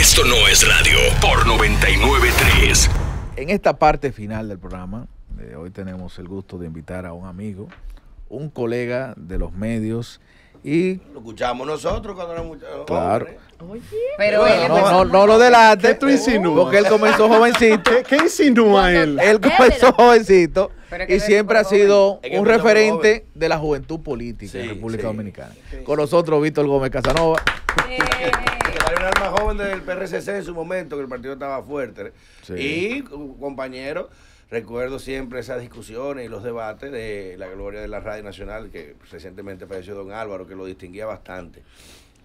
Esto no es radio por 993. En esta parte final del programa, de eh, hoy tenemos el gusto de invitar a un amigo, un colega de los medios y lo escuchamos nosotros cuando muchachos. claro Oye, pero no, lo delate tú porque él comenzó jovencito ¿qué, insinúa él? él comenzó jovencito y siempre ha sido un referente de la juventud política en República Dominicana con nosotros Víctor Gómez Casanova eh, el más joven del PRCC en su momento, que el partido estaba fuerte. Y, uh, compañero, recuerdo siempre esas discusiones y los debates de la gloria de la Radio Nacional, que recientemente falleció don Álvaro, que lo distinguía bastante.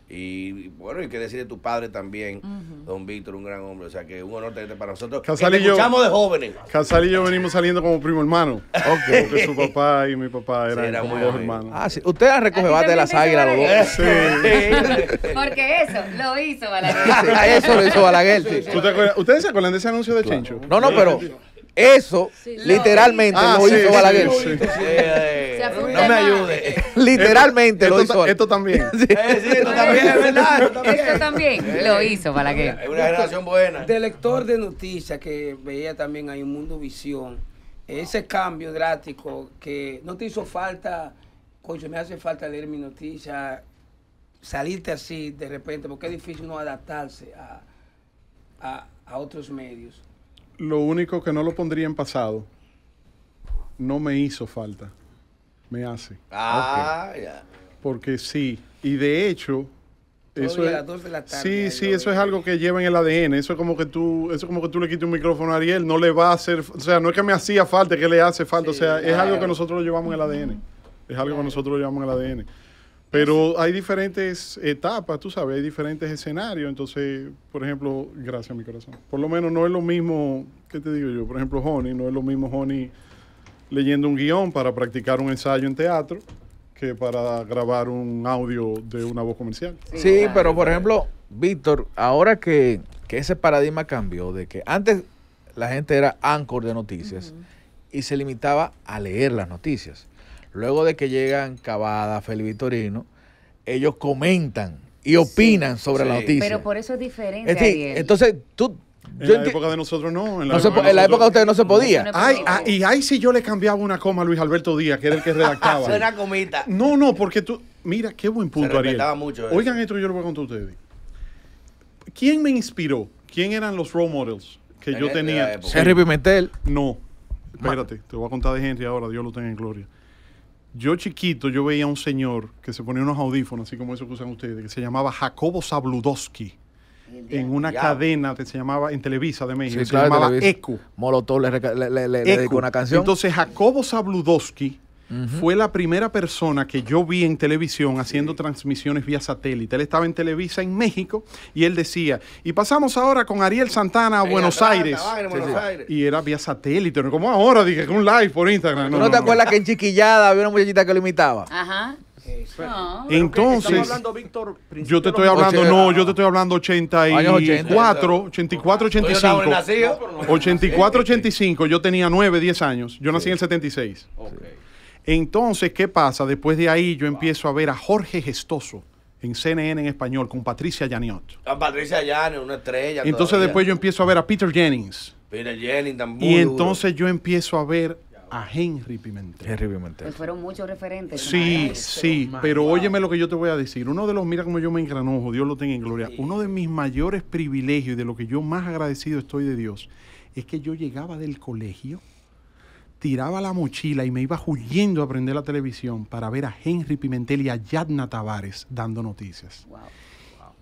Y bueno, y qué decir de tu padre también, don Víctor, un gran hombre. O sea que un honor tenerte para nosotros. Casal y de jóvenes. Casal y yo venimos saliendo como primo hermano. ok Porque su papá y mi papá eran como dos hermanos. Ah, sí. Usted la bate de las águilas, los dos. Sí. sí. Porque eso lo hizo Balaguer. eso lo hizo Balaguer. ¿Ustedes se acuerdan de ese anuncio de Chincho? No, no, pero. Eso literalmente lo, hizo Balaguer. no me ayude. literalmente lo hizo. Esto también. Eh, esto también es verdad. Esto también, eh, lo hizo Balaguer. Es una generación buena. De lector de noticias que veía también hay un mundo visión. Ese cambio drástico que no te hizo falta, coño, me hace falta leer mi noticia, salirte así de repente, porque es difícil no adaptarse a, a otros medios lo único que no lo pondría en pasado, no me hizo falta. Me hace. Ah, ya. Porque sí. Y de hecho, eso es, sí, sí, eso es algo que lleva en el ADN. Eso es como que tú, eso como que tú le quites un micrófono a Ariel, no le va a hacer, o sea, no es que me hacía falta, que le hace falta, o sea, es algo que nosotros lo llevamos en el ADN. Es algo que nosotros lo llevamos en el ADN. Pero hay diferentes etapas, tú sabes, hay diferentes escenarios. Entonces, por ejemplo, gracias a mi corazón. Por lo menos no es lo mismo, ¿qué te digo yo? Por ejemplo, Honey, no es lo mismo Honey leyendo un guión para practicar un ensayo en teatro que para grabar un audio de una voz comercial. Sí, pero por ejemplo, Víctor, ahora que, ese paradigma cambió, de que antes la gente era anchor de noticias y se limitaba a leer las noticias. Luego de que llegan Cavada, Felipe Vitorino, ellos comentan y opinan sobre la noticia. Pero por eso es diferente. entonces, tú. En la época de nosotros no. En la, época, de ustedes no se podía. ay, ay, ah, y ahí sí yo le cambiaba una coma a Luis Alberto Díaz, que era el que redactaba. una comita. No, no, porque tú. Mira, qué buen punto, se Ariel. Mucho Oigan esto, yo lo voy a contar a ustedes. ¿Quién me inspiró? ¿Quién eran los role models que yo tenía? serri Pimentel. No. Espérate, te voy a contar de gente ahora, Dios lo tenga en gloria. Yo chiquito, yo veía a un señor que se ponía unos audífonos, así como esos que usan ustedes, que se llamaba Jacobo Sabludowski. En una cadena que se llamaba, en Televisa de México, se llamaba Molotov le, dedicó una canción. Entonces Jacobo Sabludowski fue la primera persona que yo vi en televisión haciendo transmisiones vía satélite. Él estaba en Televisa en México y él decía, y pasamos ahora con Ariel Santana a Buenos, Aires. Y era vía satélite, no como ahora, dije, un live por Instagram. no, te acuerdas que en Chiquillada había una muchachita que lo imitaba? Ajá. Entonces, yo te estoy hablando, no, yo te estoy hablando 84, 84, 85. 84, 85, yo tenía 9, 10 años, yo nací en el 76. Okay. Entonces, ¿qué pasa? Después de ahí yo empiezo a ver a Jorge Gestoso en CNN en español con Patricia Yaniot. A Patricia Janiot, una estrella. Entonces después yo empiezo a ver a Peter Jennings. Peter Jennings también. Y entonces yo empiezo a ver a Henry Pimentel. Henry Pimentel. Pues fueron muchos referentes. Sí, sí, pero óyeme lo que yo te voy a decir. Uno de los, mira cómo yo me engranojo, Dios lo tenga en gloria. Uno de mis mayores privilegios y de lo que yo más agradecido estoy de Dios es que yo llegaba del colegio tiraba la mochila y me iba huyendo a prender la televisión para ver a Henry Pimentel y a Yadna Tavares dando noticias.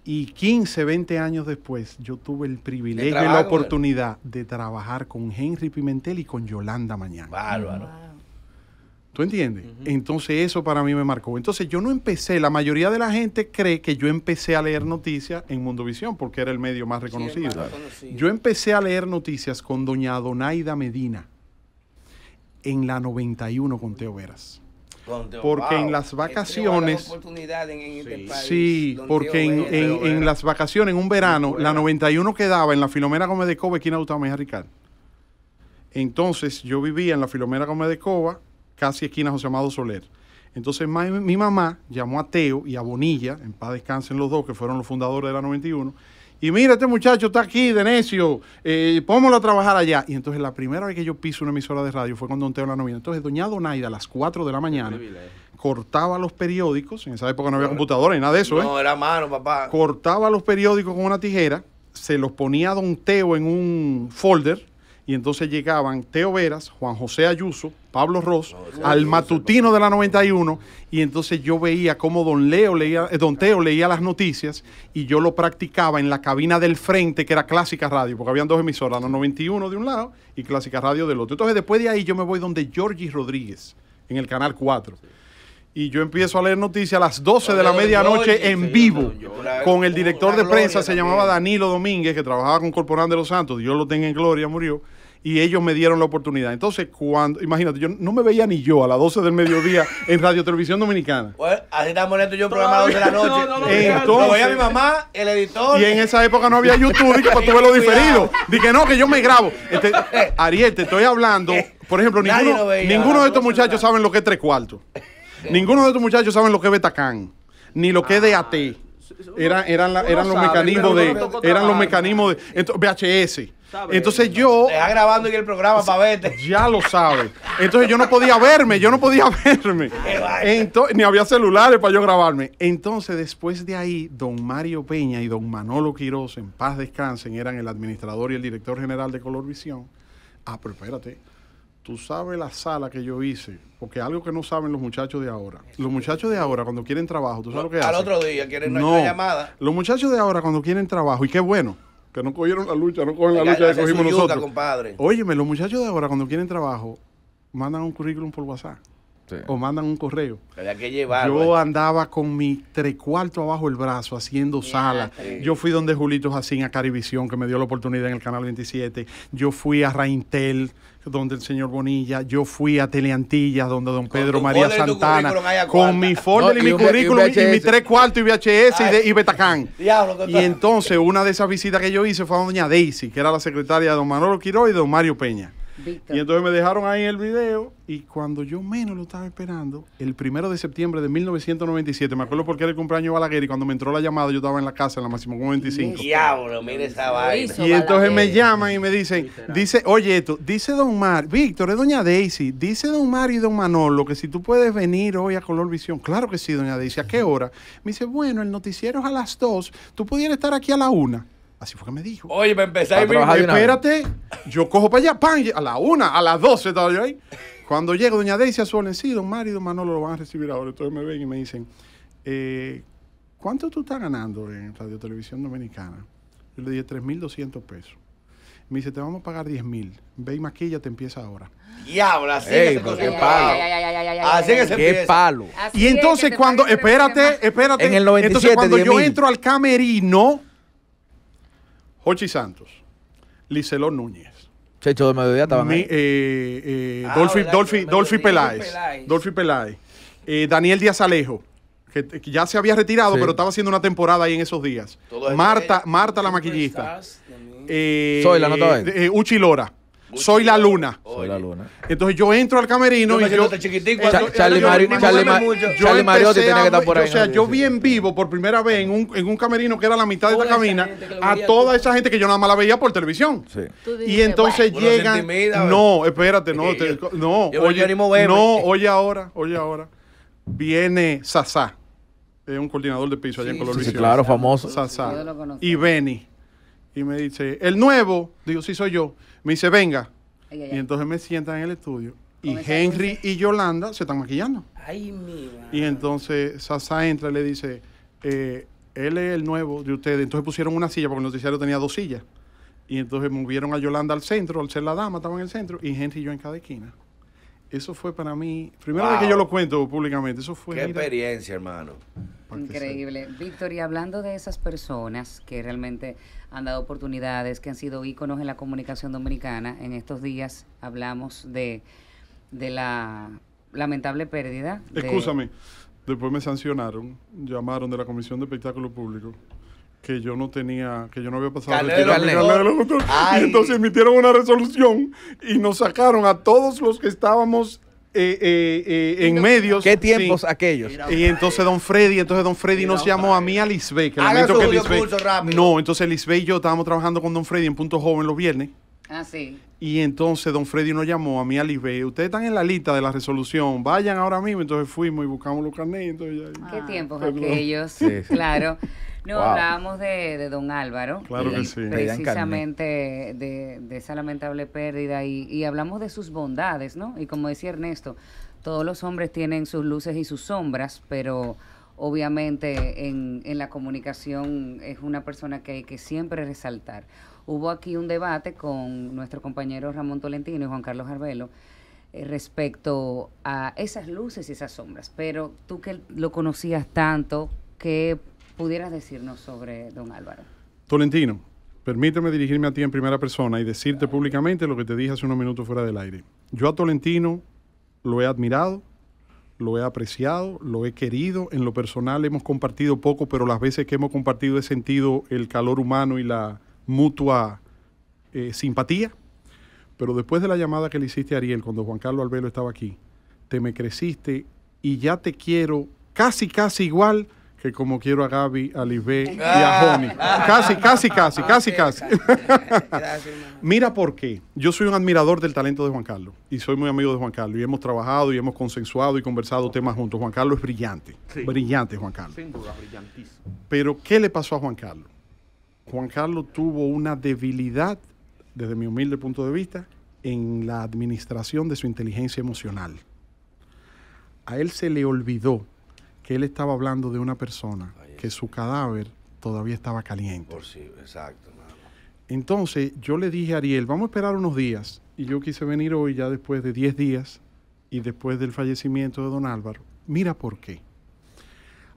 Y 15, 20 años después, yo tuve el privilegio y la oportunidad de trabajar con Henry Pimentel y con Yolanda Mañana. Bárbaro. ¿Tú entiendes? Entonces eso para mí me marcó. Entonces yo no empecé, la mayoría de la gente cree que yo empecé a leer noticias en Mundovisión porque era el medio más reconocido. Yo empecé a leer noticias con doña Adonaida Medina en la 91 con Teo Veras. Porque en las vacaciones. Este sí, porque en, las vacaciones, en un verano, la 91 quedaba en la Filomera Gómez de Coba, esquina Utameja Ricardo. Entonces yo vivía en la Filomera Gómez de Coba, casi esquina José Amado Soler. Entonces mi mamá llamó a Teo y a Bonilla, en paz descansen los dos, que fueron los fundadores de la 91 y mira, este muchacho está aquí de necio, eh, a trabajar allá. Y entonces la primera vez que yo piso una emisora de radio fue con Don Teo la novia. Entonces doña Donaida a las 4 de la mañana cortaba los periódicos, en esa época no había computadora ni nada de eso. ¿eh? No, era mano, papá. Cortaba los periódicos con una tijera, se los ponía Don Teo en un folder y entonces llegaban Teo Veras, Juan José Ayuso, Pablo Ross, al matutino de la 91, y entonces yo veía cómo don, Leo leía, eh, don Teo leía las noticias y yo lo practicaba en la cabina del frente, que era Clásica Radio, porque habían dos emisoras, la 91 de un lado y Clásica Radio del otro. Entonces después de ahí yo me voy donde Georgie Rodríguez, en el Canal 4. y yo empiezo a leer noticias a las 12 de la medianoche en vivo con el director de prensa, se llamaba Danilo Domínguez, que trabajaba con Corporán de los Santos, Dios lo tenga en gloria, murió y ellos me dieron la oportunidad. Entonces, cuando, imagínate, yo no me veía ni yo a las 12 del mediodía en Radio Televisión Dominicana. Pues, así está bonito yo un programa a 12 de la noche. Entonces, lo veía mi mamá, el editor. Y en esa época no había YouTube, y que para tú lo diferido. Dije, no, que yo me grabo. Este, Ariel, te estoy hablando. Por ejemplo, ninguno, de estos muchachos saben lo que es tres cuartos. ninguno de estos muchachos saben lo que es Betacán, ni lo que es DAT. Ah, eran, eran los mecanismos de. Eran los mecanismos de. VHS. Entonces yo. está grabando en el programa para verte. Ya lo sabes. Entonces yo no podía verme, yo no podía verme. Entonces, ni había celulares para yo grabarme. Entonces, después de ahí, don Mario Peña y don Manolo Quiroz, en paz descansen, eran el administrador y el director general de Colorvisión. Ah, pero espérate. Tú sabes la sala que yo hice, porque algo que no saben los muchachos de ahora. Los muchachos de ahora, cuando quieren trabajo, ¿tú sabes lo que hacen? Al otro día quieren una llamada. Los muchachos de ahora, cuando quieren trabajo, y qué bueno, que no cogieron la lucha, no cogen la, lucha que cogimos nosotros. Óyeme, los muchachos de ahora, cuando quieren trabajo, mandan un currículum por WhatsApp. O mandan un correo. Yo eh. andaba con mi tres cuartos abajo el brazo haciendo sala. salas. Yo fui donde Julito Jacín a Carivisión, que me dio la oportunidad en el Canal 27. Yo fui a Raintel, donde el señor Bonilla, yo fui a Teleantilla, donde don Pedro María Santana, con mi fórmula y, mi currículum y, mi tres cuartos y VHS y, Betacán. y entonces una de esas visitas que yo hice fue a doña Daisy, que era la secretaria de don Manolo Quiroz y don Mario Peña. Y entonces me dejaron ahí el video y cuando yo menos lo estaba esperando, el primero de septiembre de 1997, me acuerdo porque era el cumpleaños de Balaguer y cuando me entró la llamada yo estaba en la casa en la máxima 1.25 Diablo, mire esa vaina. Y entonces me llaman y me dicen, dice, oye esto, dice Don Mar, Víctor, es Doña Daisy, dice Don Mar y Don Manolo que si tú puedes venir hoy a Color Visión, claro que sí, Doña Daisy, ¿a qué hora? Me dice, bueno, el noticiero es a las 2, tú pudieras estar aquí a la 1. Así fue que me dijo. Oye, me empecé a ir. Espérate, yo cojo para allá, pan, a la una, a las doce estaba yo ahí. Cuando llego, doña Daisy a su sí, don Mario y don Manolo lo van a recibir ahora. Entonces me ven y me dicen, eh, ¿cuánto tú estás ganando en Radio Televisión Dominicana? Yo le dije, 3.200 pesos. Me dice, te vamos a pagar 10 mil. Ve y maquilla, te empieza ahora. Diablo, así que qué palo. así que se qué palo. y entonces cuando, espérate, espérate. En el 97, entonces cuando yo entro al camerino Jochi Santos, Licelón Núñez. Checho de Mediodía estaba ahí. Eh, Peláez. Daniel Díaz Alejo. Que, ya se había retirado, pero estaba haciendo una temporada ahí en esos días. Marta, Marta la maquillista. Eh, Soy la, eh, Uchi Lora. Soy la Luna. Entonces yo entro al camerino y yo. O sea, yo vi en vivo por primera vez en un, camerino que era la mitad de la cabina a toda esa gente que yo nada más la veía por televisión. Y entonces llegan. no, espérate, no. no, oye, ahora, oye ahora. Viene Sasá, es un coordinador de piso allá en claro, famoso. y Benny. Y me dice, el nuevo, digo, sí soy yo. Me dice, venga, y entonces me sientan en el estudio y Henry y Yolanda se están maquillando. Ay, mira. Y entonces Sasa entra y le dice, eh, él es el nuevo de ustedes. Entonces pusieron una silla, porque el noticiario tenía dos sillas. Y entonces movieron a Yolanda al centro, al ser la dama, estaba en el centro, y Henry y yo en cada esquina. Eso fue para mí, primero vez que yo lo cuento públicamente, eso fue... Qué experiencia, hermano. Increíble. Víctor, y hablando de esas personas que realmente han dado oportunidades, que han sido íconos en la comunicación dominicana. En estos días hablamos de, de la lamentable pérdida. Escúchame, después me sancionaron, llamaron de la Comisión de Espectáculo Público que yo no tenía, que yo no había pasado Y entonces emitieron una resolución y nos sacaron a todos los que estábamos eh, eh, eh, en medios. ¿Qué tiempos aquellos? Y entonces Don Freddy, entonces Don Freddy nos llamó a mí a Lisbeth. Que que No, entonces Lisbeth y yo estábamos trabajando con Don Freddy en Punto Joven los viernes. Ah, sí. Y entonces Don Freddy nos llamó a mí a Lisbeth. Ustedes están en la lista de la resolución, vayan ahora mismo. Entonces fuimos y buscamos los carnetos ¿Qué ah. tiempos aquellos? Claro. No, hablábamos de, don Álvaro. Precisamente de, esa lamentable pérdida y, hablamos de sus bondades, ¿no? Y como decía Ernesto, todos los hombres tienen sus luces y sus sombras, pero obviamente en, en, la comunicación es una persona que hay que siempre resaltar. Hubo aquí un debate con nuestro compañero Ramón Tolentino y Juan Carlos Arbelo eh, respecto a esas luces y esas sombras, pero tú que lo conocías tanto, ¿qué pudieras decirnos sobre don Álvaro. Tolentino, permíteme dirigirme a ti en primera persona y decirte públicamente lo que te dije hace unos minutos fuera del aire. Yo a Tolentino lo he admirado, lo he apreciado, lo he querido. En lo personal hemos compartido poco, pero las veces que hemos compartido he sentido el calor humano y la mutua eh, simpatía. Pero después de la llamada que le hiciste a Ariel cuando Juan Carlos Albelo estaba aquí, te me creciste y ya te quiero casi, casi igual que como quiero a Gaby, a Lisbeth y a ah. Joni. Casi, casi, casi, ah, casi, casi. Mira por qué. Yo soy un admirador del talento de Juan Carlos y soy muy amigo de Juan Carlos y hemos trabajado y hemos consensuado y conversado temas juntos. Juan Carlos es brillante, brillante Juan Carlos. Pero ¿qué le pasó a Juan Carlos? Juan Carlos tuvo una debilidad, desde mi humilde punto de vista, en la administración de su inteligencia emocional. A él se le olvidó que él estaba hablando de una persona que su cadáver todavía estaba caliente. Por sí, exacto. Entonces yo le dije a Ariel, vamos a esperar unos días. Y yo quise venir hoy ya después de 10 días y después del fallecimiento de don Álvaro. Mira por qué.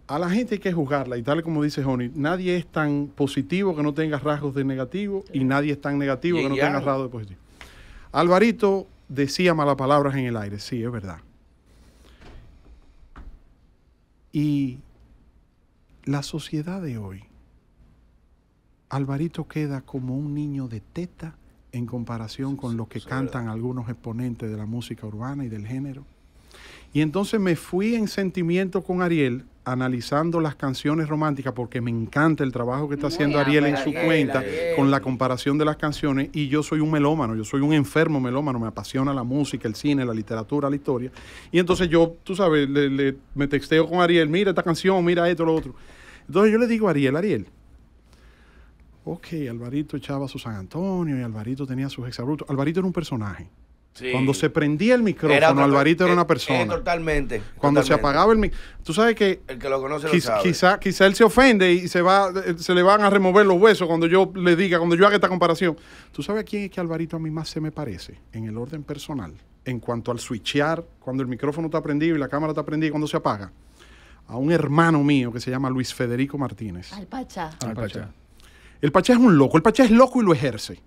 A la gente hay que juzgarla y tal como dice Joni, nadie es tan positivo que no tenga rasgos de negativo y nadie es tan negativo que no tenga rasgos de positivo. Alvarito decía malas palabras en el aire, sí, es verdad. Y la sociedad de hoy, Alvarito queda como un niño de teta en comparación con lo que cantan algunos exponentes de la música urbana y del género. Y entonces me fui en sentimiento con Ariel analizando las canciones románticas, porque me encanta el trabajo que está haciendo Ariel en pues, su cuenta con la comparación de las canciones, y yo soy un melómano, yo soy un enfermo melómano, me apasiona la música, el cine, la literatura, la historia, y entonces yo, tú sabes, le, me texteo con Ariel, mira esta canción, mira esto, lo otro. Entonces yo le digo a Ariel, Ariel, ok, Alvarito echaba su San Antonio y Alvarito tenía sus exabruptos. Alvarito era un personaje. Cuando se prendía el micrófono, Alvarito era una eh, persona. Eh, totalmente. Cuando se apagaba el micrófono. Tú sabes que. El que lo conoce lo sabe. Quizá, quizá él se ofende y se, va, se le van a remover los huesos cuando yo le diga, cuando yo haga esta comparación. ¿Tú sabes a quién es que Alvarito a mí más se me parece? En el orden personal. En cuanto al switchear, cuando el micrófono está prendido y la cámara está prendida y cuando se apaga. A un hermano mío que se llama Luis Federico Martínez. Al Pachá. Al Pachá. El Pachá es un loco. El Pachá es loco y lo ejerce.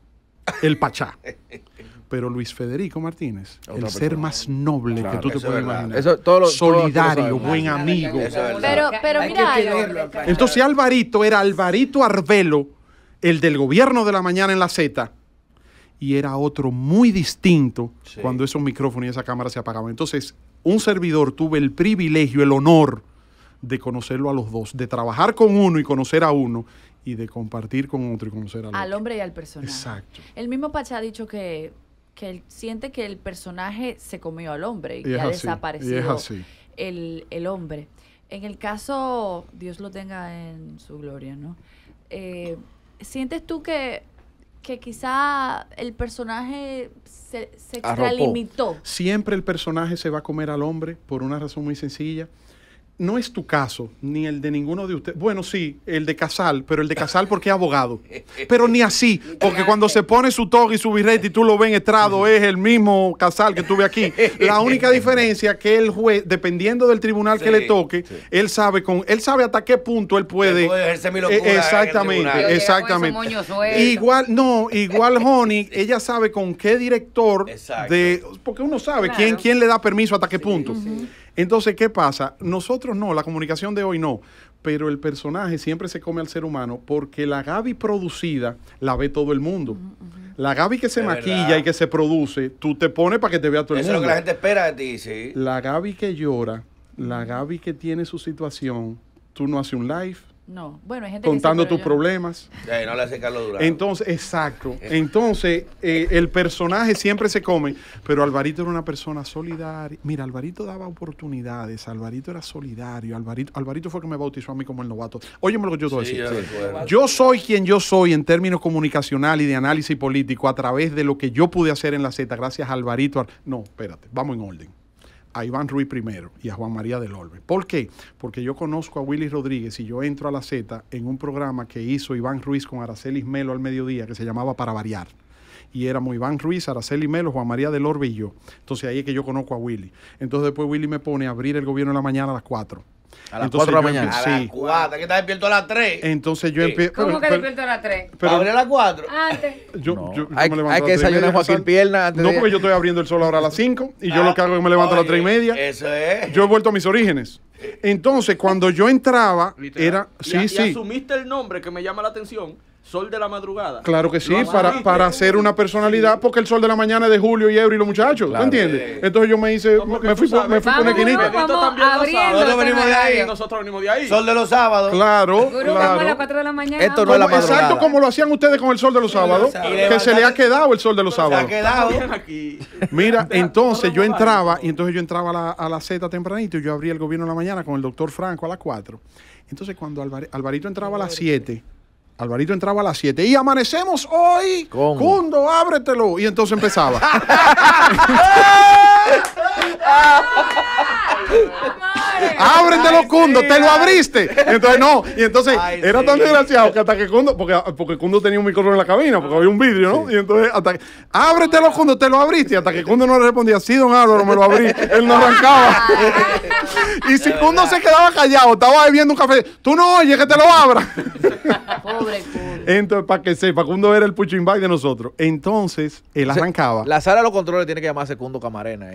El Pachá. pero Luis Federico Martínez, el ser más noble que tú te puedes imaginar. todo Solidario, buen amigo. pero, pero mira eh, Entonces Alvarito era Alvarito Arbelo, el del gobierno de la mañana en la Z, y era otro muy distinto cuando esos micrófonos y esa cámara se apagaban. Entonces, un servidor tuve el privilegio, el honor de conocerlo a los dos, de trabajar con uno y conocer a uno, y de compartir con otro y conocer al, otro. Al hombre y al personaje. Exacto. El mismo Pacha ha dicho que que él siente que el personaje se comió al hombre y, ha desaparecido el, hombre. En el caso, Dios lo tenga en su gloria, ¿no? Eh, ¿Sientes tú que, que quizá el personaje se, se extralimitó? Siempre el personaje se va a comer al hombre por una razón muy sencilla no es tu caso, ni el de ninguno de ustedes. Bueno, sí, el de Casal, pero el de Casal porque es abogado. Pero ni así, porque cuando se pone su toque y su birrete y tú lo ven estrado, es el mismo Casal que tuve aquí. La única diferencia que el juez, dependiendo del tribunal que le toque, él sabe con, él sabe hasta qué punto él puede. Eh, exactamente, exactamente. Igual, no, igual Honey, ella sabe con qué director de. Porque uno sabe quién, quién le da permiso hasta qué punto. Entonces, ¿qué pasa? Nosotros no, la comunicación de hoy no, pero el personaje siempre se come al ser humano porque la Gaby producida la ve todo el mundo. La Gaby que se maquilla y que se produce, tú te pones para que te vea todo el mundo. Eso es lo que la gente espera de ti, sí. La Gaby que llora, la Gaby que tiene su situación, tú no haces un live, no, contando tus problemas. Entonces, exacto. Entonces, eh, el personaje siempre se come, pero Alvarito era una persona solidaria. Mira, Alvarito daba oportunidades, Alvarito era solidario, Alvarito, Alvarito fue el que me bautizó a mí como el novato. Óyeme lo que yo te voy decir. Yo, soy quien yo soy en términos comunicacional y de análisis político a través de lo que yo pude hacer en la Z, gracias a Alvarito. No, espérate, vamos en orden a Iván Ruiz primero y a Juan María del Orbe. ¿Por qué? Porque yo conozco a Willy Rodríguez y yo entro a la Z en un programa que hizo Iván Ruiz con Araceli Melo al mediodía que se llamaba Para Variar y éramos Iván Ruiz, Araceli Melo, Juan María del Orbe y yo. Entonces ahí es que yo conozco a Willy. Entonces después Willy me pone a abrir el gobierno en la mañana a las 4. A las 4 de la mañana. a las 4, que estás despierto a las 3. Entonces yo empiezo. ¿Cómo que despierto a las 3? Pero, ¿Abre a las 4? Antes. Yo, no. hay, me levanto hay que desayunar Joaquín Pierna antes. No, porque yo estoy abriendo el sol ahora a las 5 y yo lo que ah, hago es que me levanto a las 3 y media. Eso es. Yo he vuelto a mis orígenes. Entonces, cuando yo entraba, era. Sí, sí. Y asumiste el nombre que me llama la atención Sol de la madrugada. Claro que sí, para, para ser una personalidad, porque el sol de la mañana es de Julio y Ebro y los muchachos, claro, entiendes? Entonces yo me hice, me, fui, sabes, me fui, Nosotros venimos de ahí. Nosotros venimos de ahí. Sol de los sábados. Claro, claro. A las 4 de la mañana. Esto no es la madrugada. Exacto como lo hacían ustedes con el sol de los sábados, que se le ha quedado el sol de los sábados. Se ha quedado. Mira, entonces yo entraba, y entonces yo entraba a la, a la Z tempranito, y yo abría el gobierno en la mañana con el doctor Franco a las 4. Entonces cuando Alvarito entraba a las 7 Alvarito entraba a las 7 y amanecemos hoy. ¿Cómo? Cundo, ábretelo. Y entonces empezaba. Ábretelo, Cundo, te lo abriste. Y entonces no, y entonces era tan desgraciado que hasta que Cundo, porque, porque Cundo tenía un micrófono en la cabina, porque había un vidrio, ¿no? Y entonces hasta que, ábretelo, Cundo, te lo abriste. Y hasta que Cundo no le respondía, sí, don Álvaro, me lo abrí, él no arrancaba. Y si uno se quedaba callado, estaba bebiendo un café, tú no oyes que te lo abra. pobre, pobre. Entonces, para que sepa, Cundo era el pushing back de nosotros. Entonces, él arrancaba. La sala de los controles tiene que llamarse Cundo Camarena.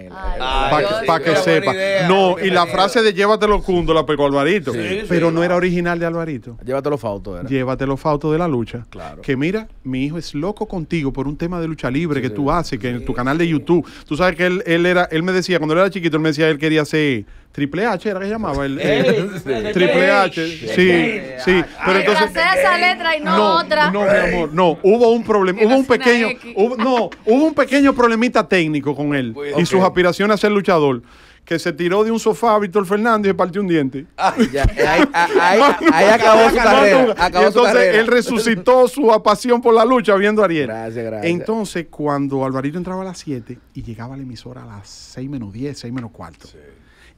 Para que, sepa. no, y la frase de llévatelo Cundo la pegó Alvarito. pero no era original de Alvarito. Llévatelo Fauto. Era. Llévatelo Fauto de la lucha. Claro. Que mira, mi hijo es loco contigo por un tema de lucha libre que tú haces, que en tu canal de YouTube. Tú sabes que él, era, él me decía, cuando él era chiquito, él me decía, él quería ser Triple H era que llamaba el, Triple H, sí, sí, pero entonces esa eh, letra y no, otra. No, mi amor, no, hubo un problema, hubo un pequeño, no, hubo un pequeño problemita técnico con él pues, y sus aspiraciones a ser luchador que se tiró de un sofá a Víctor Fernández y se partió un diente. ya, eh, ahí, ahí, acabó su carrera. y entonces él resucitó su apasión por la lucha viendo a Ariel. Gracias, gracias. Entonces, cuando Alvarito entraba a las 7 y llegaba a la emisora a las 6 menos 10, 6 menos cuarto. Sí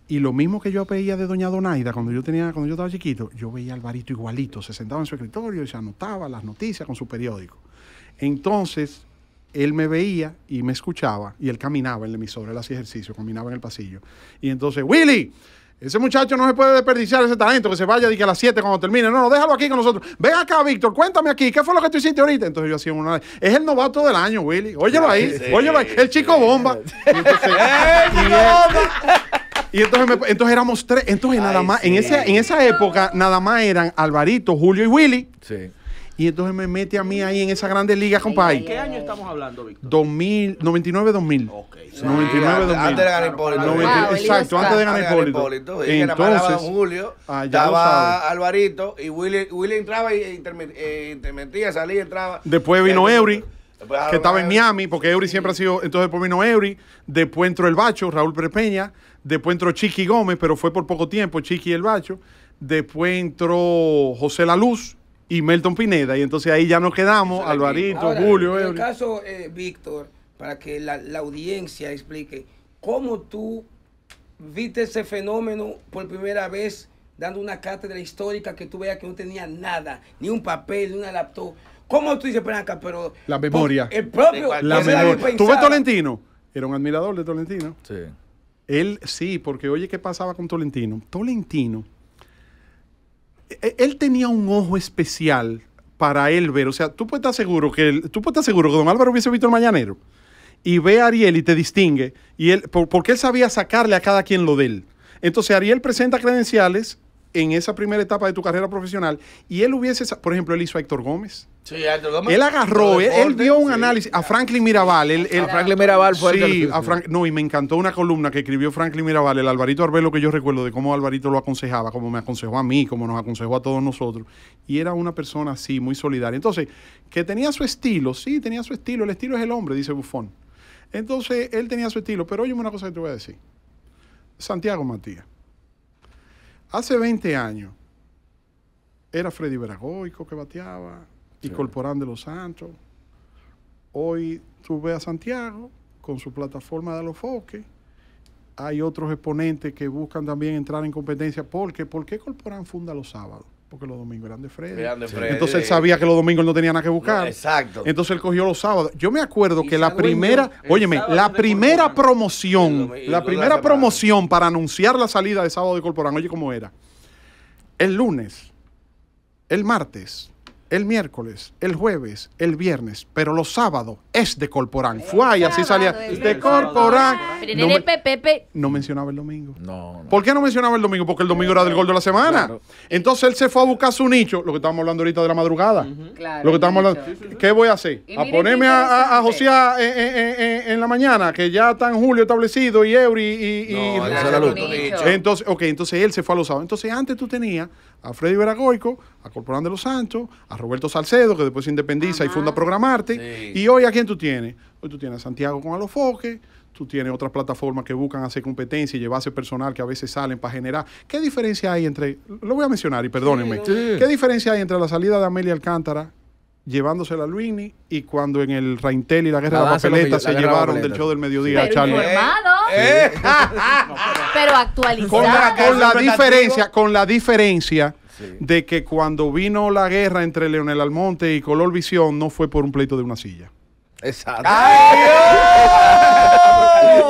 y lo mismo que yo veía de doña Donaida cuando yo tenía, cuando yo estaba chiquito, yo veía al Alvarito igualito, se sentaba en su escritorio y se anotaba las noticias con su periódico. Entonces, él me veía y me escuchaba, y él caminaba en el emisor él hacía ejercicio, caminaba en el pasillo. Y entonces, Willy, ese muchacho no se puede desperdiciar ese talento, que se vaya y que a las 7 cuando termine. No, no, déjalo aquí con nosotros. Ven acá, Víctor, cuéntame aquí, ¿qué fue lo que tú hiciste ahorita? Entonces yo hacía una. Es el novato del año, Willy. Óyelo ahí, óyelo ahí. El chico bomba. ¡El chico bomba! Y entonces, entonces éramos tres. Entonces, nada más, en, esa, en esa época, nada más eran Alvarito, Julio y Willy. Sí. Y entonces me mete a mí ahí en esa grande liga, compadre. ¿En qué año estamos hablando, Víctor? 2000, 99, 2000. Ok. Sí. 99, 2000. Antes de ganar Hipólito. Ah, exacto, antes de ganar Hipólito. Entonces, Julio, ah, estaba Alvarito y Willy, Willy entraba y intermetía, eh, salía, entraba. Después vino Eury. Pues, que estaba en Miami, porque Eury siempre ha sido, entonces por vino Eury, después entró el Bacho, Raúl Prepeña. después entró Chiqui Gómez, pero fue por poco tiempo, Chiqui el Bacho, después entró José La Luz y Melton Pineda, y entonces ahí ya nos quedamos, Alvarito, Julio. En el caso, eh, Víctor, para que la, audiencia explique, ¿cómo tú viste ese fenómeno por primera vez dando una cátedra histórica que tú veas que no tenía nada, ni un papel, ni una laptop? ¿Cómo tú dices, pero pero. La memoria. El propio. La memoria. ¿Tú ves Tolentino? Era un admirador de Tolentino. Sí. Él sí, porque oye, ¿qué pasaba con Tolentino? Tolentino. E-, él tenía un ojo especial para él ver. O sea, tú puedes estar seguro que tú puedes estar seguro que don Álvaro hubiese visto el mañanero y ve a Ariel y te distingue. Y él, porque él sabía sacarle a cada quien lo de él. Entonces Ariel presenta credenciales en esa primera etapa de tu carrera profesional y él hubiese, por ejemplo, él hizo a Héctor Gómez. Sí, Héctor Gómez. Él agarró, él, dio un análisis a Franklin Mirabal. el Franklin Mirabal fue sí, a Frank, No, y me encantó una columna que escribió Franklin Mirabal, el Alvarito Arbelo, que yo recuerdo de cómo Alvarito lo aconsejaba, como me aconsejó a mí, como nos aconsejó a todos nosotros. Y era una persona así, muy solidaria. Entonces, que tenía su estilo, sí, tenía su estilo. El estilo es el hombre, dice Bufón. Entonces, él tenía su estilo. Pero oye una cosa que te voy a decir. Santiago Matías Hace 20 años era Freddy Veragoico que bateaba y Corporán de los Santos. Hoy tú ves a Santiago con su plataforma de los foques. Hay otros exponentes que buscan también entrar en competencia. ¿Por qué? ¿Por qué Corporán funda los sábados? porque los domingos eran de Freddy. Entonces él sabía que los domingos no tenía nada que buscar. exacto. Entonces él cogió los sábados. Yo me acuerdo que la primera, óyeme, la primera promoción, la primera promoción para anunciar la salida de sábado de Corporán, oye cómo era. El lunes, el martes, el miércoles, el jueves, el viernes, pero los sábados es de Corporán. Fue y así salía de Corporán. E no, mencionaba el domingo. No, no, ¿Por qué no mencionaba el domingo? Porque el domingo era del gol de la semana. Entonces él se fue a buscar su nicho, lo que estábamos hablando ahorita de la madrugada. claro, lo que estábamos ¿Qué voy a hacer? a ponerme a, José eh, eh, eh, en, la mañana, que ya está en Julio establecido y Eury y, Entonces, ok, entonces él se fue a los sábados. Entonces antes tú tenías a Freddy Veragoico, a Corporán de los Santos, a Roberto Salcedo, que después se independiza y funda Programarte. Y hoy, ¿a quién tú tienes? Hoy tú tienes a Santiago con Alofoque, tú tienes otras plataformas que buscan hacer competencia y llevarse personal que a veces salen para generar. ¿Qué diferencia hay entre, lo voy a mencionar y perdónenme, ¿qué diferencia hay entre la salida de Amelia Alcántara Llevándose a Luini y cuando en el Raintel y la guerra de la papeleta se llevaron del show del mediodía a Charlie. Eh. pero actualizado. Con la, diferencia, con la diferencia de que cuando vino la guerra entre Leonel Almonte y Color Visión no fue por un pleito de una silla. Exacto.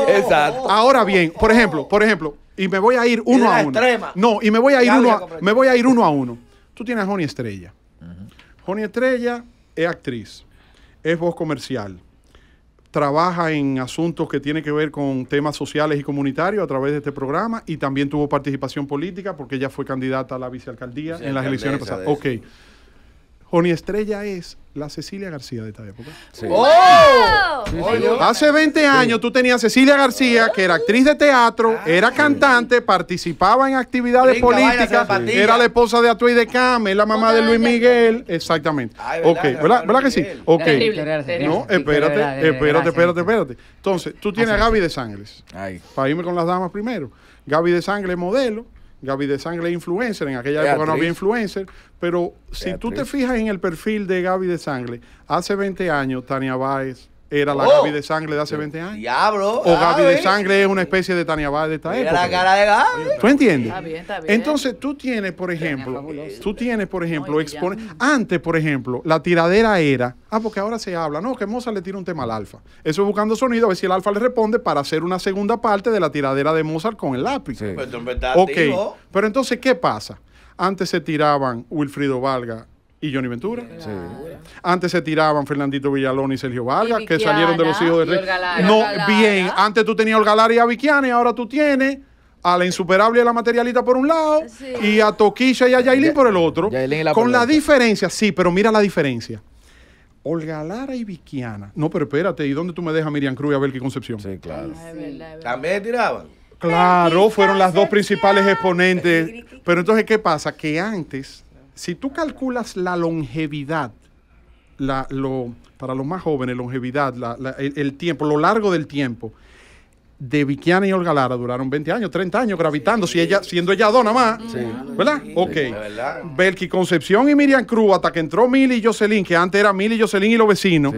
Exacto. Ahora bien, por ejemplo, por ejemplo, y me voy a ir uno a uno. No, y me voy a ir uno a, me voy a ir uno a uno. Tú tienes a Johnny Estrella. Joni Estrella es actriz, es voz comercial, trabaja en asuntos que tienen que ver con temas sociales y comunitarios a través de este programa y también tuvo participación política porque ella fue candidata a la vicealcaldía en las elecciones pasadas. Ok. Joni Estrella es la Cecilia García de esta época. ¡Oh! Hace 20 años tú tenías Cecilia García, que era actriz de teatro, ah. era cantante, participaba en actividades políticas, era la esposa de y de Cam, es la mamá de Luis Miguel. Exactamente. ¿verdad? Okay. que sí? No, espérate, espérate, espérate, espérate. Entonces, tú tienes a Gaby de Sangres Para irme con las damas primero. Gaby de Sangres, modelo Gaby de Sangre es influencer, en aquella época no había influencer, pero si tú te fijas en el perfil de Gaby de Sangre, hace 20 años Tania Báez era la oh. Gaby de Sangre de hace 20 años. Diablo. O Gaby, de Sangre es una especie de Tania Bar de esta época. la cara de Gaby. ¿Tú entiendes? Está bien, está bien. Entonces tú tienes, por ejemplo, tú tienes, por ejemplo, expone... antes, por ejemplo, la tiradera era, ah, porque ahora se habla, no, que Mozart le tira un tema al alfa. Eso es buscando sonido, a ver si el alfa le responde para hacer una segunda parte de la tiradera de Mozart con el lápiz. Pero, ok, pues, pero entonces, ¿qué pasa? Antes se tiraban Wilfrido Valga, y Johnny Ventura. Antes se tiraban Fernandito Villalón y Sergio Vargas, que salieron de los hijos de Rey. No, bien, antes tú tenías Olgalara y a y ahora tú tienes a la insuperable y a la materialita por un lado y a Toquilla y a Yailin por el otro. con la diferencia, sí, pero mira la diferencia. Olga Lara y Vikiana. No, pero espérate, ¿y dónde tú me dejas Miriam Cruz y Abel Concepción? Sí, claro. También tiraban. Claro, fueron las dos principales exponentes. Pero entonces, ¿qué pasa? Que antes si tú calculas la longevidad, la, lo, para los más jóvenes, longevidad, el, tiempo, lo largo del tiempo, de Vickiana y Olga Lara duraron 20 años, 30 años gravitando, si ella, siendo ella dona más. ¿Verdad? Ok. Belki Concepción y Miriam Cruz, hasta que entró Mili y Jocelyn, que antes era Mili y Jocelyn y los vecinos,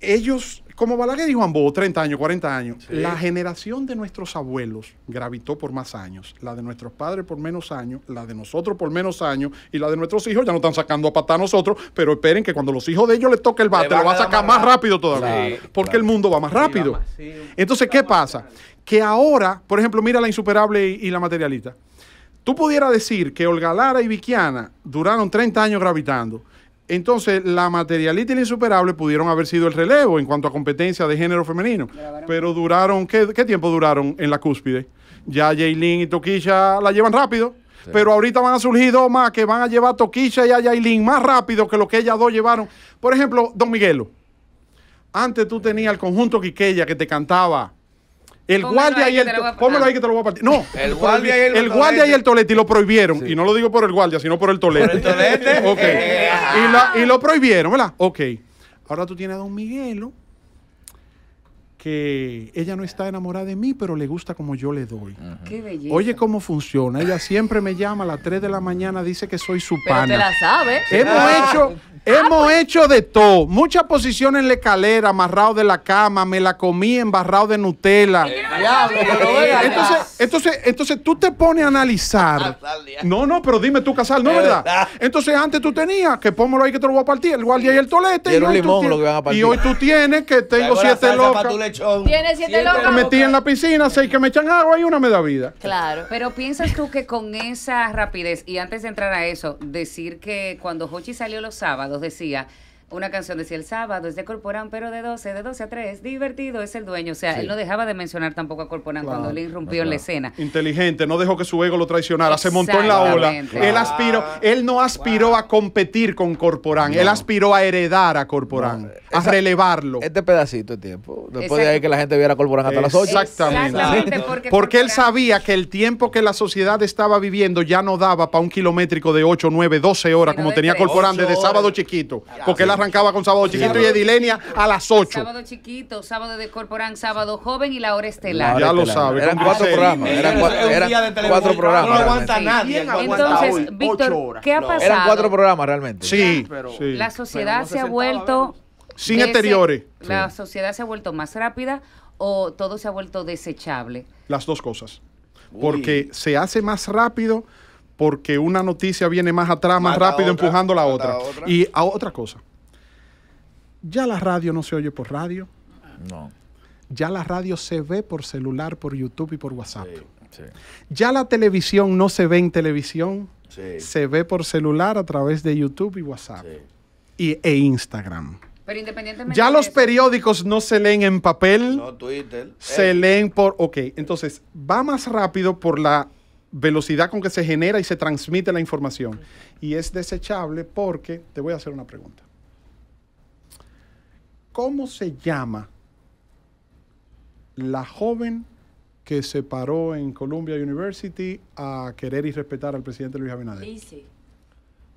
ellos como Balaguer dijo Juan 30 años, 40 años, la generación de nuestros abuelos gravitó por más años, la de nuestros padres por menos años, la de nosotros por menos años y la de nuestros hijos ya no están sacando a patar a nosotros, pero esperen que cuando los hijos de ellos les toque el bate, lo va a sacar más rápido, todavía, porque el mundo va más rápido. Entonces, ¿qué pasa? Que ahora, por ejemplo, mira la insuperable y, la materialista. Tú pudieras decir que Olga Lara y Viquiana duraron 30 años gravitando entonces, la materialista insuperable pudieron haber sido el relevo en cuanto a competencia de género femenino. Pero duraron, ¿qué, tiempo duraron en la cúspide? Ya Jaylin y Toquilla la llevan rápido. Pero ahorita van a surgir dos más que van a llevar a Toquilla y a Yailin más rápido que lo que ellas dos llevaron. Por ejemplo, Don Miguelo. Antes tú tenías el conjunto Quiqueya que te cantaba el guardia y el. lo ahí que te lo voy a partir. No. El guardia y el. El guardia y el tolete y lo prohibieron. Y no lo digo por el guardia, sino por el tolete. el tolete. ok. Y, lo prohibieron, ¿verdad? Ok. Ahora tú tienes a don Miguelo, que ella no está enamorada de mí, pero le gusta como yo le doy. Qué belleza. Oye cómo funciona. Ella siempre me llama a las 3 de la mañana, dice que soy su pana. Te la sabe. Hemos ah. hecho Ah, Hemos pues. hecho de todo. Muchas posiciones en la escalera, amarrado de la cama, me la comí embarrado de Nutella. Eh, entonces, entonces, entonces tú te pones a analizar. Ah, no, no, pero dime tú, Casal, ¿no es verdad? Eh, ah. Entonces antes tú tenías que pómelo ahí que te lo voy a partir, el guardia y el tolete. Y, hoy, tú tienes que tengo siete locas. Tienes siete locas. Me metí en la piscina, seis que me echan agua y una me da vida. Claro, pero piensas tú que con esa rapidez, y antes de entrar a eso, decir que cuando Hochi salió los sábados, decía una canción decía el sábado, es de Corporán, pero de 12, de 12 a 3, divertido, es el dueño. O sea, él no dejaba de mencionar tampoco a Corporán cuando le irrumpió en la escena. Inteligente, no dejó que su ego lo traicionara, se montó en la ola. Él aspiró, él no aspiró a competir con Corporán, él aspiró a heredar a Corporán, a relevarlo. Este pedacito de tiempo, después de ahí que la gente viera a Corporán hasta las 8. Exactamente. porque, él sabía que el tiempo que la sociedad estaba viviendo ya no daba para un kilométrico de 8, 9, 12 horas, como tenía Corporán desde sábado chiquito, porque arrancaba con Sábado Chiquito y Edilenia a las 8. Sábado Chiquito, Sábado de Corporán, Sábado Joven y la hora estelar. Ya, lo sabes. Eran cuatro programas. Eran programas. No aguanta nadie. Entonces, Víctor, ¿qué ha pasado? Eran cuatro programas realmente. Sí. pero La sociedad se ha vuelto... Sin exteriores. La sociedad se ha vuelto más rápida o todo se ha vuelto desechable? Las dos cosas. Porque se hace más rápido, porque una noticia viene más atrás, más rápido, empujando la otra. Y a otra cosa. Ya la radio no se oye por radio. No. Ya la radio se ve por celular, por YouTube y por WhatsApp. Sí, Ya la televisión no se ve en televisión. Sí. Se ve por celular a través de YouTube y WhatsApp y, e Instagram. Pero independientemente ya los periódicos no se leen en papel. No, Twitter. Se eh. leen por... Ok, entonces va más rápido por la velocidad con que se genera y se transmite la información. Y es desechable porque, te voy a hacer una pregunta. ¿Cómo se llama la joven que se paró en Columbia University a querer y respetar al presidente Luis Abinader?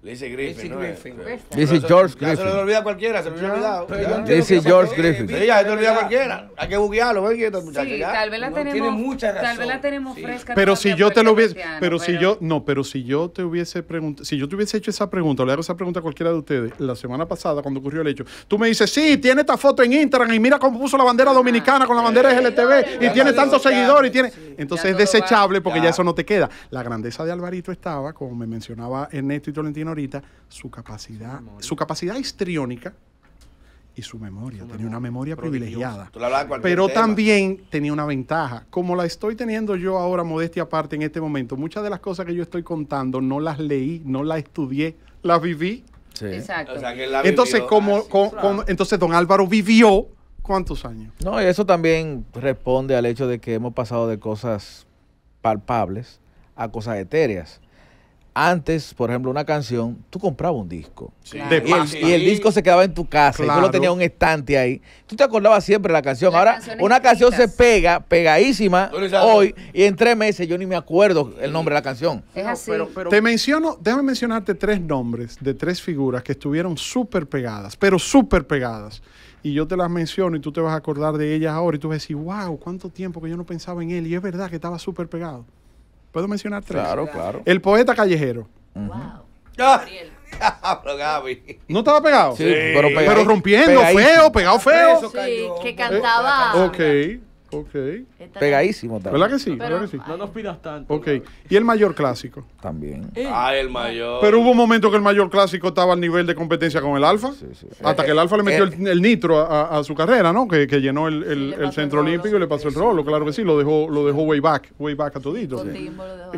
Le dice Griffin. ¿no? Le este, dice George Griffin. se lo olvida cualquiera, se lo olvida olvidado. Le dice George Griffin. Ella se lo olvida cualquiera. Hay que buguearlo, Tal vez la tenemos. Tiene Tal vez la tenemos fresca. Pero si yo te lo este hubiese. Pero, si yo. No, pero si yo te hubiese preguntado. Si yo te hubiese hecho esa pregunta, le hago esa pregunta a cualquiera de ustedes, la semana pasada, cuando ocurrió el hecho, tú me dices, sí, tiene esta foto en Instagram y mira cómo puso la bandera ah, dominicana con la bandera GLTV y tiene tantos seguidores y tiene. Entonces es desechable porque ya eso no te queda. La grandeza de Alvarito estaba, como me mencionaba Ernesto y Tolentino ahorita, su capacidad, su, capacidad histriónica y su memoria. tenía una memoria privilegiada. Pero también tenía una ventaja. Como la estoy teniendo yo ahora, modestia aparte, en este momento, muchas de las cosas que yo estoy contando no las leí, no las estudié, las viví. Exacto. entonces, como, ah, entonces, don Álvaro vivió cuántos años. No, eso también responde al hecho de que hemos pasado de cosas palpables a cosas etéreas antes, por ejemplo, una canción, tú comprabas un disco. Y, el, disco se quedaba en tu casa. Y tú lo tenías un estante ahí. Tú te acordabas siempre de la canción. Ahora, una canción se pega, pegadísima, ah, hoy, y en tres meses yo ni me acuerdo el nombre de la canción. pero, te menciono, déjame mencionarte tres nombres de tres figuras que estuvieron súper pegadas, pero súper pegadas y yo te las menciono y tú te vas a acordar de ellas ahora y tú vas a decir, wow, cuánto tiempo que yo no pensaba en él y es verdad que estaba súper pegado. ¿Puedo mencionar tres? Claro, claro. El poeta callejero. Wow. Ah. ¿No estaba pegado? Sí, pero Pero rompiendo, feo, pegado feo. Sí, que cantaba. Eh, ok. Ok. Pegadísimo también. ¿Verdad que sí? ¿verdad que sí? No nos pidas tanto. Ok. ¿Y el mayor clásico? También. Eh. Ah, el mayor. Pero hubo un momento que el mayor clásico estaba al nivel de competencia con el Alfa. Hasta que el Alfa le metió eh, el, nitro a, su carrera, ¿no? Que, llenó el, centro olímpico y le pasó el rolo. Claro que sí, lo dejó, lo dejó way back, way back a todito.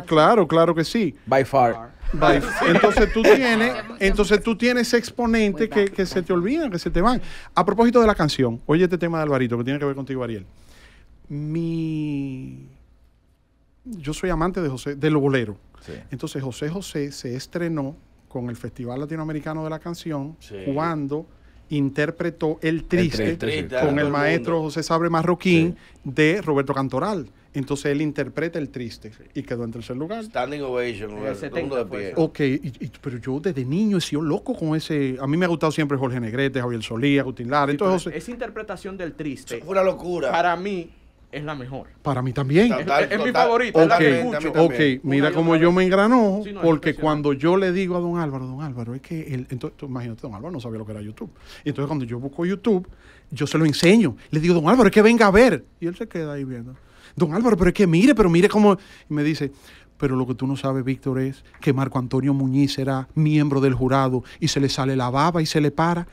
Claro, claro que sí. By far. By, entonces tú tienes, entonces tú tienes exponentes que, que se te olvidan, que se te van. A propósito de la canción, oye este tema de Alvarito que tiene que ver contigo, Ariel mi... Yo soy amante de José, de lo Bolero. Entonces José José se estrenó con el Festival Latinoamericano de la Canción, cuando interpretó El Triste, con el, maestro José Sabre Marroquín de Roberto Cantoral. Entonces él interpreta El Triste y quedó en tercer lugar. Standing Ovation, lugar, de pie. Ok, pero yo desde niño he sido loco con ese... A mí me ha gustado siempre Jorge Negrete, Javier Solía, Agustín Lara. entonces, José... esa interpretación del Triste... Es fue una locura. Para mí es la mejor. Para mí también. Es, mi favorita. Okay, mira cómo yo me engrano, porque cuando yo le digo a don Álvaro, don Álvaro, es que él, entonces, imagínate, don Álvaro no sabía lo que era YouTube. entonces cuando yo busco YouTube, yo se lo enseño. Le digo, don Álvaro, es que venga a ver. Y él se queda ahí viendo. Don Álvaro, pero es que mire, pero mire cómo. Y me dice, pero lo que tú no sabes, Víctor, es que Marco Antonio Muñiz era miembro del jurado y se le sale la baba y se le para.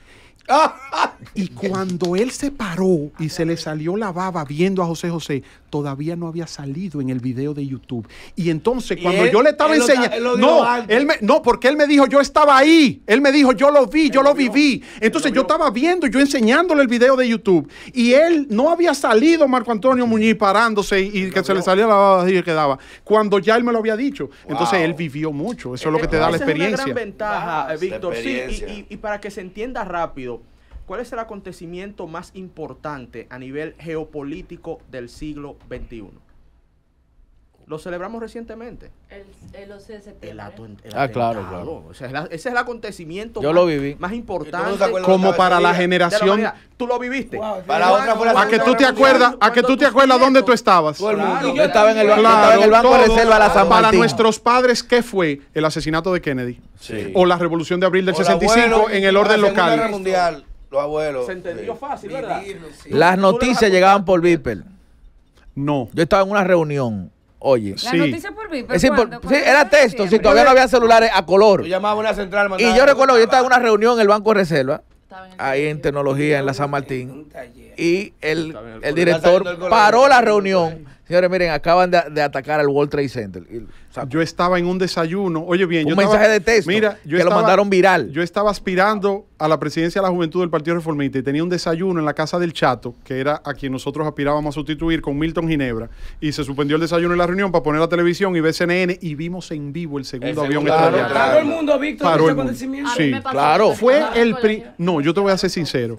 Y cuando él se paró y se le salió la baba viendo a José José, todavía no había salido en el video de YouTube. Y entonces cuando yo le estaba enseñando, no, él no, porque él me dijo, yo estaba ahí. Él me dijo, yo lo vi, yo lo, viví. Entonces yo estaba viendo, yo enseñándole el video de YouTube. Y él no había salido, Marco Antonio Muñiz, parándose y, que se le salía la baba y quedaba. Cuando ya él me lo había dicho. Entonces él vivió mucho. Eso es lo que te da la experiencia. Es una gran ventaja, Víctor. Sí, y para que se entienda rápido ¿Cuál es el acontecimiento más importante a nivel geopolítico del siglo XXI? Lo celebramos recientemente. El, ah, claro, claro. ese es el acontecimiento más, importante. como para la generación. tú lo viviste. para a que tú te acuerdas, a que tú te acuerdas dónde tú estabas. yo estaba en el banco, de la San Para nuestros padres, ¿qué fue? El asesinato de Kennedy. O la revolución de abril del 65 en el orden local. Los abuelos. Se entendió fácil, ¿verdad? Las noticias llegaban por Viper. No. Yo estaba en una reunión. Oye, la sí. por mí, sí, era texto, si todavía no había celulares a color. Yo llamaba a una central, Y yo recuerdo que yo estaba en una reunión en el Banco Reserva, ahí en tecnología, en la San Martín, y el, director paró la reunión. Señores, miren, acaban de, atacar al World Trade Center. yo estaba en un desayuno, oye bien, un mensaje de texto mira, yo que lo mandaron viral. Yo estaba aspirando a la presidencia de la Juventud del Partido Reformista y tenía un desayuno en la casa del Chato, que era a quien nosotros aspirábamos a sustituir con Milton Ginebra, y se suspendió el desayuno en la reunión para poner la televisión y ver y vimos en vivo el segundo, avión el mundo, Víctor, Sí, claro. Fue el pri No, yo te voy a ser sincero.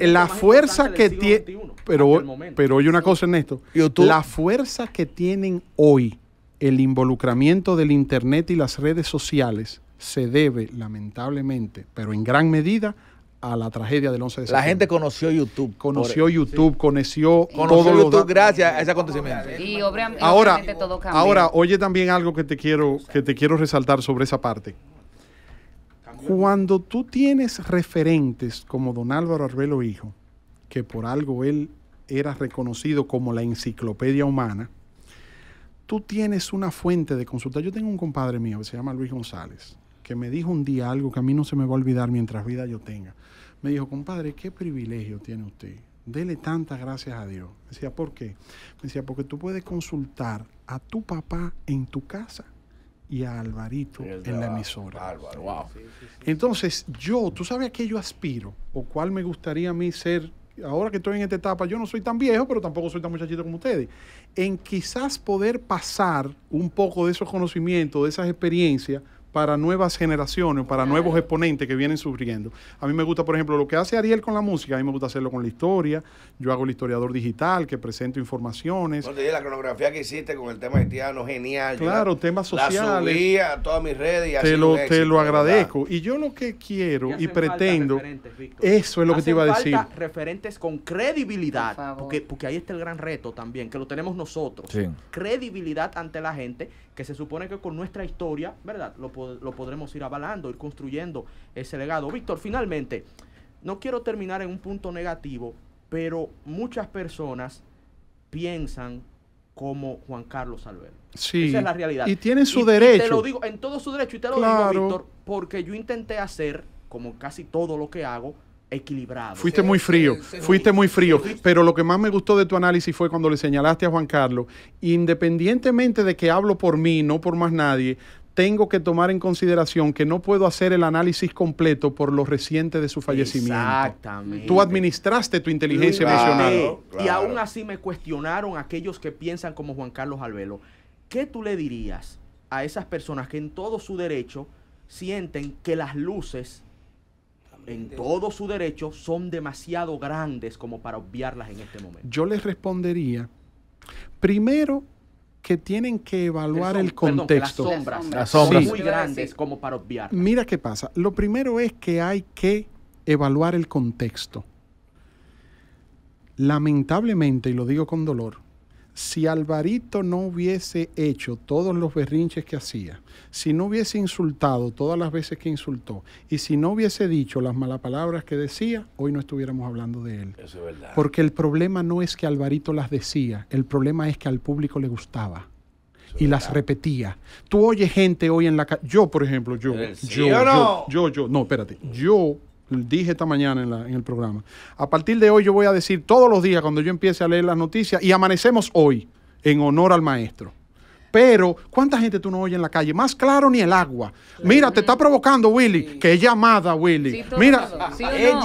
la fuerza que tiene pero pero oye una cosa, Ernesto, esto, la fuerza que tienen hoy el involucramiento del internet y las redes sociales se debe, lamentablemente, pero en gran medida, a la tragedia del 11 de septiembre. La gente conoció YouTube. Conoció YouTube, conoció, todo YouTube gracias a ese acontecimiento. Y obviamente ahora, todo Ahora, oye también algo que te quiero que te quiero resaltar sobre esa parte. Cuando tú tienes referentes como Don Álvaro Arbelo hijo, que por algo él era reconocido como la enciclopedia humana, tú tienes una fuente de consulta. Yo tengo un compadre mío que se llama Luis González que me dijo un día algo que a mí no se me va a olvidar mientras vida yo tenga. Me dijo, compadre, qué privilegio tiene usted. Dele tantas gracias a Dios. Me decía, ¿por qué? Me decía, porque tú puedes consultar a tu papá en tu casa y a Alvarito en la emisora. Álvaro, wow. Entonces, yo, tú sabes a qué yo aspiro o cuál me gustaría a mí ser. Ahora que estoy en esta etapa, yo no soy tan viejo, pero tampoco soy tan muchachito como ustedes. En quizás poder pasar un poco de esos conocimientos, de esas experiencias, para nuevas generaciones, para nuevos exponentes que vienen sufriendo. A mí me gusta, por ejemplo, lo que hace Ariel con la música, a mí me gusta hacerlo con la historia. Yo hago el historiador digital, que presento informaciones. la cronografía que hiciste con el tema haitiano, genial. Claro, temas sociales. La a todas mis redes y Te lo, te lo agradezco. Y yo lo que quiero y, pretendo. Eso es lo que te iba a decir. referentes con credibilidad. porque, porque ahí está el gran reto también, que lo tenemos nosotros. Credibilidad ante la gente que se supone que con nuestra historia, ¿verdad? Lo, lo podremos ir avalando, ir construyendo ese legado. Víctor, finalmente, no quiero terminar en un punto negativo, pero muchas personas piensan como Juan Carlos Alberto. Sí. Esa es la realidad. Y tiene su derecho. Y te lo digo en todo su derecho y te lo digo, Víctor, porque yo intenté hacer, como casi todo lo que hago, equilibrado. Fuiste muy frío, fuiste muy frío, pero lo que más me gustó de tu análisis fue cuando le señalaste a Juan Carlos, independientemente de que hablo por mí, no por más nadie, tengo que tomar en consideración que no puedo hacer el análisis completo por lo reciente de su fallecimiento. Exactamente. Tú administraste tu inteligencia emocional. Y aún así me cuestionaron aquellos que piensan como Juan Carlos Alvelo. ¿Qué tú le dirías a esas personas que en todo su derecho sienten que las luces en todo su derecho, son demasiado grandes como para obviarlas en este momento. Yo les respondería, primero que tienen que evaluar el, contexto. las sombras, las sombras. muy grandes como para obviarlas. Mira qué pasa. Lo primero es que hay que evaluar el contexto. Lamentablemente, y lo digo con dolor, si Alvarito no hubiese hecho todos los berrinches que hacía, si no hubiese insultado todas las veces que insultó y si no hubiese dicho las malas palabras que decía, hoy no estuviéramos hablando de él. Eso es verdad. Porque el problema no es que Alvarito las decía, el problema es que al público le gustaba y las repetía. Tú oyes gente hoy en la calle. Yo, por ejemplo, yo, yo, yo, yo, yo, no, espérate. Yo dije esta mañana en, el programa. A partir de hoy yo voy a decir todos los días cuando yo empiece a leer las noticias y amanecemos hoy en honor al maestro. Pero, ¿cuánta gente tú no oyes en la calle? Más claro ni el agua. Mira, te está provocando Willy. Que llamada, Willy. Mira,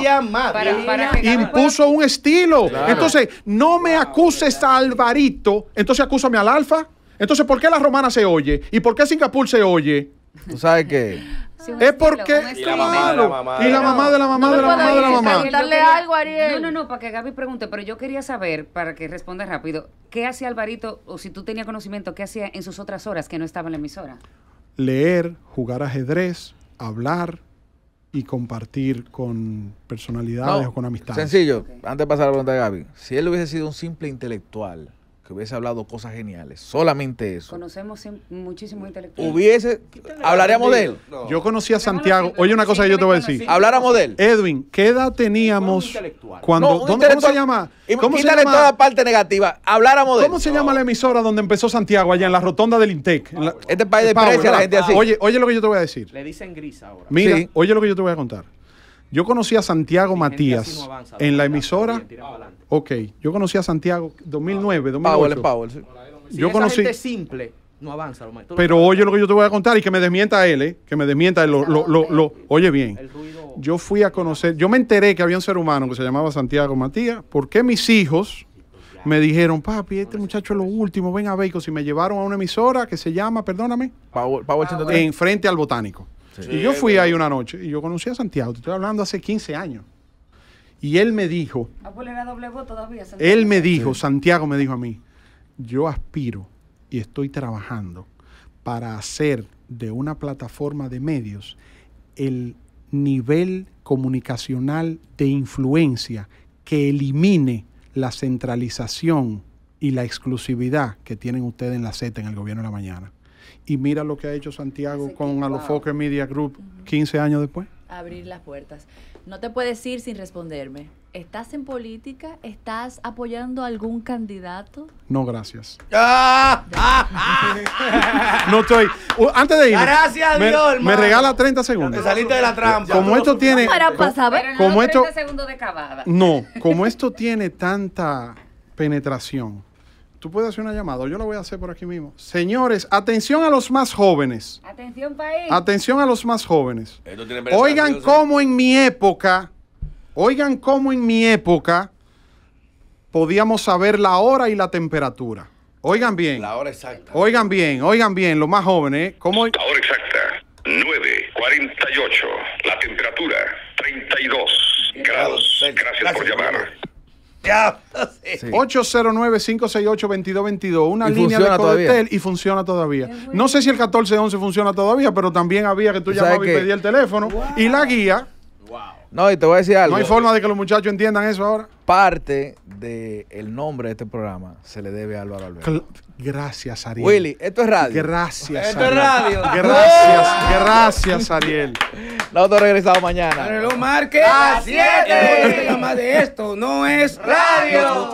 llamada. Impuso un estilo. Entonces, no me acuses a Alvarito. Entonces, acúsame al Alfa. Entonces, ¿por qué la romana se oye? ¿Y por qué Singapur se oye? ¿Tú sabes qué? es porque y la mamá de la mamá de la mamá de la mamá de Ariel. No, no, no, para que Gaby pregunte, pero yo quería saber, para que responda rápido, ¿qué hacía Alvarito, o si tú tenías conocimiento, qué hacía en sus otras horas que no estaba en la emisora? Leer, jugar ajedrez, hablar y compartir con personalidades o con amistades. Sencillo, antes de pasar a la pregunta de Gaby, si él hubiese sido un simple intelectual, que hubiese hablado cosas geniales. Solamente eso. Conocemos muchísimos intelectuales. Hubiese. Hablaríamos de él. Yo conocí a Santiago. Oye, una cosa que yo te voy a decir. Habláramos de él. Edwin, ¿qué edad teníamos cuando. ¿Cómo se llama? ¿Cómo se toda la parte negativa. Habláramos de ¿Cómo se llama la emisora donde empezó Santiago? Allá en la rotonda del Intec. este país eh, de precios, la gente así. Oye, oye lo que yo te voy a decir. Le dicen gris ahora. Mira, oye lo que yo te voy a contar. Yo conocí a Santiago Matías en la emisora. Ok, yo conocí a Santiago 2009, 2008. Powell, yo conocí. simple no avanza, Pero oye lo que yo te voy a contar y que me desmienta él, eh, que me desmienta él, lo, oye bien. Yo fui a conocer, yo me enteré que había un ser humano que se llamaba Santiago Matías, porque mis hijos me dijeron, papi, este muchacho es lo último, ven a Beico. Si me llevaron a una emisora que se llama, perdóname, Powell en frente al botánico. Y yo fui ahí una noche y yo conocí a Santiago, te estoy hablando hace 15 años. Y él me dijo. Ah, pues él me dijo, Santiago me dijo a mí, yo aspiro y estoy trabajando para hacer de una plataforma de medios el nivel comunicacional de influencia que elimine la centralización y la exclusividad que tienen ustedes en la Z en el gobierno de la mañana. Y mira lo que ha hecho Santiago con Alofoque Media Group 15 años después. Abrir las puertas. No te puedes ir sin responderme. ¿Estás en política? ¿Estás apoyando a algún candidato? No, gracias. Ah. no estoy. Uh, antes de ir. Gracias, me, Dios. Me regala 30 segundos. Te saliste de la trampa. Como esto tiene. como segundos de cavada. No, como esto tiene tanta penetración Tú puedes hacer una llamada, yo la voy a hacer por aquí mismo. Señores, atención a los más jóvenes. Atención, país. Atención a los más jóvenes. Oigan cómo en mi época, oigan cómo en mi época podíamos saber la hora y la temperatura. Oigan bien. La hora exacta. Oigan bien, oigan bien, los más jóvenes. ¿cómo... La hora exacta, 9.48. La temperatura, 32 grados. Gracias por llamar. 809-568-2222, una línea de Codetel y funciona todavía. No sé si el 1411 funciona todavía, pero también había que tú llamabas y pedías el teléfono. Y la guía no, y te voy a decir algo. No hay forma de que los muchachos entiendan eso ahora. Parte del nombre de este programa se le debe a Álvaro Alberto. Gracias, Ariel. Willy, esto es radio. Gracias. Esto es radio. Gracias, ¡Oh! gracias, Ariel. Nosotros regresamos mañana. Pero lo marque a 7. más de esto no es radio.